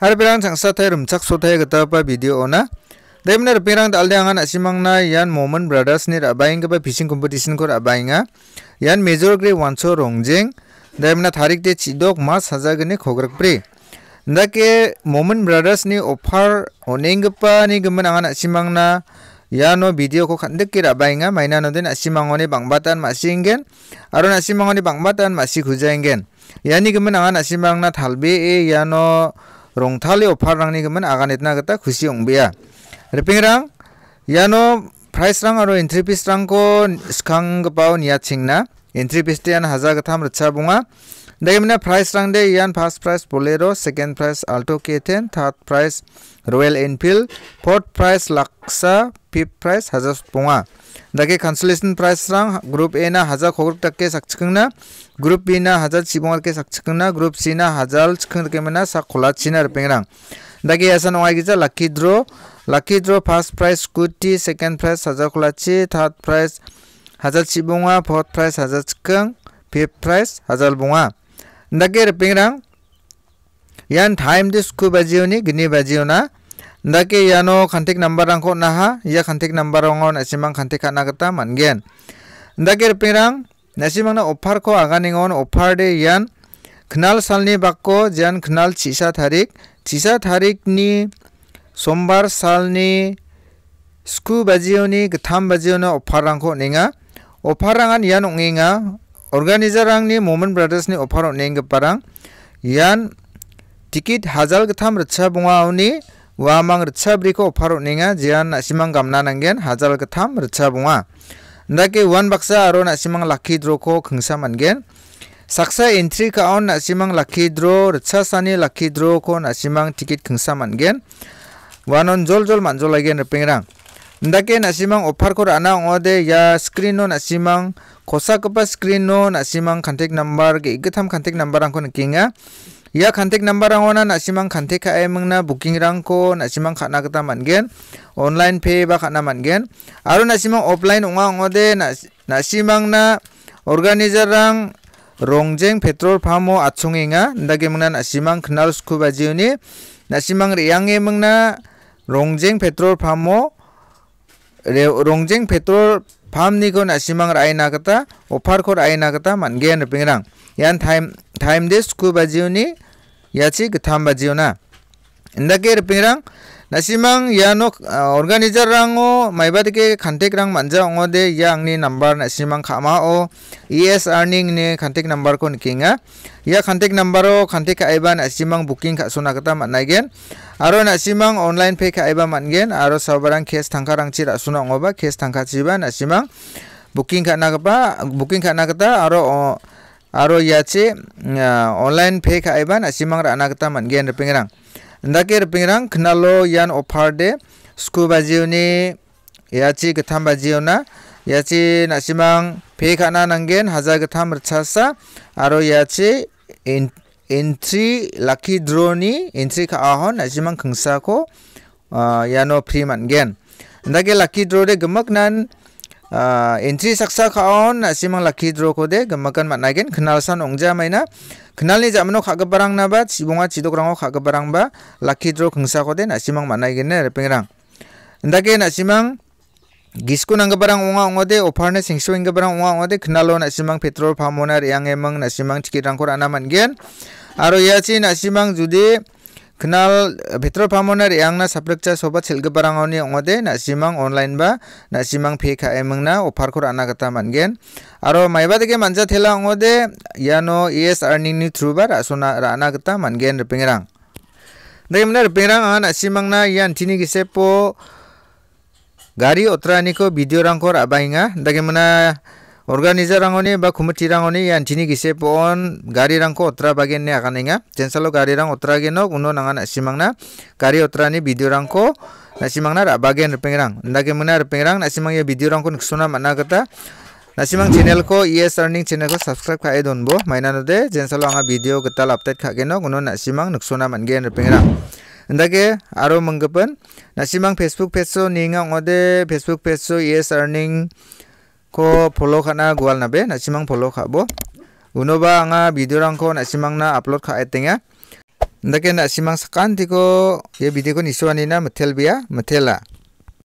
Hari pirang sang sate rum cak sote kata apa video ona. Dari mana rupi rang dal dia ngan asimang na yan moment brothers ni rabai ngapa fishing competition kor abai nga. Yan major grade one so rong jeng. Dari mana tarik de cidok mas haza gane kogrek pri. Nda ke moment brothers ni opar oneng ngapa ni gemen ngan asimang na. Yan video ko kan dek kira abai nga mainan oden asimang oni bang batan masih ingen. Aron asimang oni bang batan masih kuja ingen. Yan ni gemen ngan asimang na talbe e yan no r o n g t a l i o p a r rangni gimen agan etna g a t a k u s i o n g b i a r e p i n g r a n g y a n o price rang aro entry fees rangko skang gpao niachingna y entry fees te an h a z a gatham rcha bunga देखिए मैंने प्राइस रंग दे यान first prize Bolero second prize Alto K ten third prize Royal Enfield fourth prize लक्सा fifth prize हजार पुआ देखिए consolation prize रंग ग्रुप ए ना हजार खगर तक के सक्चकना ग्रुप बी ना हजार सिबोंगर के सक्चकना ग्रुप सी ना हजार छखन के मना सा खोला छिना रपेंगरांग देखिए ऐसा नवा गिजा lucky draw lucky draw first prize scooty second prize हजार खोलाची थर्ड प्राइस हजार सिबोंगा फोर्थ प्राइस हजार छखंग फिफ्थ प्राइस हजार बोंगा ndake pingrang yan time dis ku ni, gini bajiona ndake yano kantik number rangko naha ya kantik number rongo mang kantik kana kata mangen ndake pingrang nasimang na opar ko aganingon opar de yan kenal salni bakko jan kenal cisa tarik cisa tarik ni sombar salni sku bajioni gtham bajiona offer rangko ninga offer rangan yan nenga. Organizerang ni Moment Brothers ni offer nengge parang yan tiket hazal ketam rcha bunga ni wa mang bri ko offer nenga jian nasimang gamna nanggen hazal ketam rcha bunga ndake wan baksa aro nasimang lucky droko kengsa mangen saksa entry ka on nasimang lucky draw rcha sani lucky draw ko nasimang tiket kengsa mangen wanon jol jol manjol again pengrang ndake nasimang offer kor rana ongode ya screen nasi nasimang kosakepa screen no nasimang contact number ge iketam contact number angko n e k i n g a ia contact number angona k nasimang contact ka emngna booking rangko nasimang k a n a k a t a mangen online pay ba khana mangen aro nasimang offline u n g a n g o d e nasimang na organizer rang rongjeng petrol p a m o achongenga ndage mngna nasimang knal e s k u b a jiuni nasimang riange mngna rongjeng petrol p a m o rongjeng petrol phamni ko na simang rai na kata ophar ko rai na kata mangyan pingrang yan time time de sku ba jiuni yachi gtham ba jiuna indake ripingrang nasimang iano uh, ke kantek rang manja ngode yang ni nambar nasimang khamao e earning ni ngne kantek ko nikinga ya kantek o kantek kaiba nasimang booking suna kata managen aro nasimang online pay man gen aro sabarang case tangkarangchi rasuna ongoba case tangkachiba nasimang booking khana kapa booking khana kata aro o aro ce uh, online pay kaiba nasimang man gen mangen ripingrang ndake rpingrang k n a l o yan o p a r de s k u b a jiuni yachi g t a m b a jiuna yachi nasimang p e k a n a nangen h a z a g t a m rchasa aro yachi entry lucky draw ni entry k a ahon nasimang khngsa ko yano p r i mangen ndake lucky d r o n e gmak e nan entry saksa kaon n a simang l a k i draw ko de g e m a k a n managen knal san ongja maina knal ni jamno k h a g e b a r a n g na ba sibonga chidok rango k h a g e b a r a n g ba l a k i draw khngsa ko de na simang managen ne r e pengrang ndake na simang gisku n a n g g e b a r a n g onga ongode oparne singsu inggabarang onga ongode knalo l na simang petrol p a m o n a r yang emang na simang tikirang k u rana mangen aro yachi na simang judi Kenal eh, Petro Pamonar yang na saprikcha sobat silge barangoni ongode na simang online ba na simang pheka emang na offer kor ana kata mangen aro ba deke manja tela ongode yano es earning ni through ba rasona rana kata mangen rpingrang Dari mana rpingrang ana simang na yan tini gisepo gari otrani ko video rangkor abainga dari mana organizer rangoni ba khumati rangoni tini gise pon gari rangko otra bagen ne akaninga jensalo gari rang otra geno, nangan uno nanga na gari otra ni video rangko na simangna ra bagen rpengrang ndage muna rang na simang ye ya video rangko niksona mana kata simang channel ko es earning channel ko subscribe khai e don bo maina no de jensalo anga video kita update khage geno uno na simang niksona mangen rpengrang ndage aro manggepen simang facebook page so ninga ngode facebook page es earning ko follow khana gwal na be nasimang follow khabo unoba nga video rang ko nasimang na upload kha ya. ndake nasimang sakan tiko ye video ko niswani na mathel bia